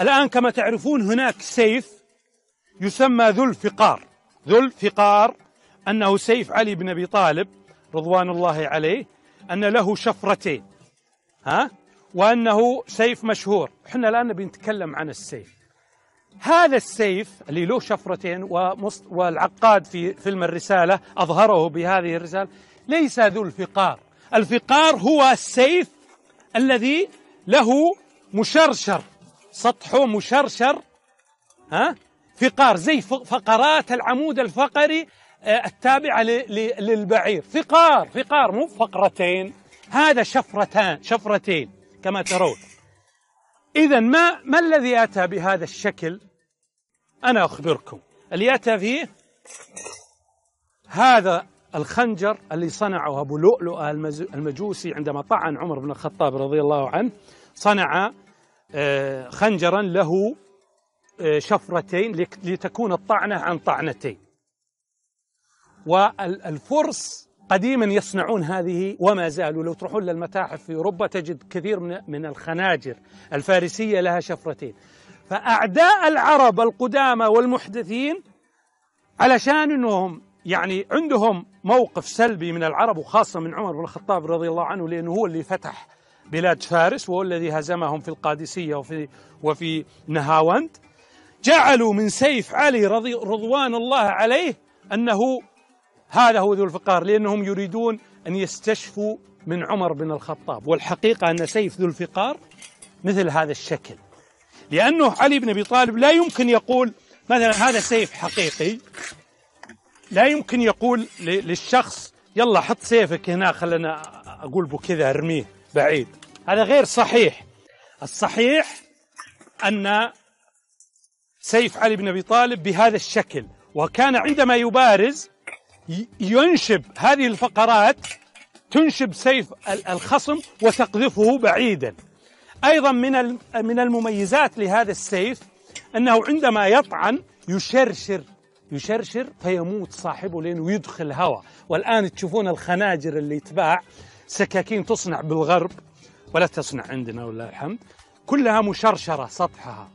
الآن كما تعرفون هناك سيف يسمى ذو الفقار ذو الفقار أنه سيف علي بن أبي طالب رضوان الله عليه أن له شفرتين ها وأنه سيف مشهور احنا الآن بنتكلم عن السيف هذا السيف اللي له شفرتين والعقاد في فيلم الرسالة أظهره بهذه الرسالة ليس ذو الفقار الفقار هو السيف الذي له مشرشر سطحه مشرشر ها فقار زي فقرات العمود الفقري آه، التابعة للبعير فقار فقار مو فقرتين هذا شفرتان شفرتين كما ترون إذا ما ما الذي أتى بهذا الشكل أنا أخبركم اللي أتى فيه هذا الخنجر اللي صنعه أبو لؤلؤة المجوسي عندما طعن عمر بن الخطاب رضي الله عنه صنع آه، خنجرا له آه، شفرتين لتكون الطعنة عن طعنتين والفرس قديما يصنعون هذه وما زالوا لو تروحون للمتاحف في أوروبا تجد كثير من, من الخناجر الفارسية لها شفرتين فأعداء العرب القدامى والمحدثين علشان أنهم يعني عندهم موقف سلبي من العرب وخاصة من عمر بن الخطاب رضي الله عنه لأنه هو اللي فتح بلاد فارس وهو الذي هزمهم في القادسية وفي, وفي نهاوند جعلوا من سيف علي رضي رضوان الله عليه أنه هذا هو ذو الفقار لأنهم يريدون أن يستشفوا من عمر بن الخطاب والحقيقة أن سيف ذو الفقار مثل هذا الشكل لأنه علي بن أبي طالب لا يمكن يقول مثلا هذا سيف حقيقي لا يمكن يقول للشخص يلا حط سيفك هنا خلنا أقول بكذا كذا أرميه بعيد هذا غير صحيح الصحيح أن سيف علي بن أبي طالب بهذا الشكل وكان عندما يبارز ينشب هذه الفقرات تنشب سيف الخصم وتقذفه بعيدا أيضا من من المميزات لهذا السيف أنه عندما يطعن يشرشر يشرشر فيموت صاحبه لأنه يدخل هواء والآن تشوفون الخناجر اللي تباع سكاكين تصنع بالغرب ولا تصنع عندنا ولله الحمد كلها مشرشرة سطحها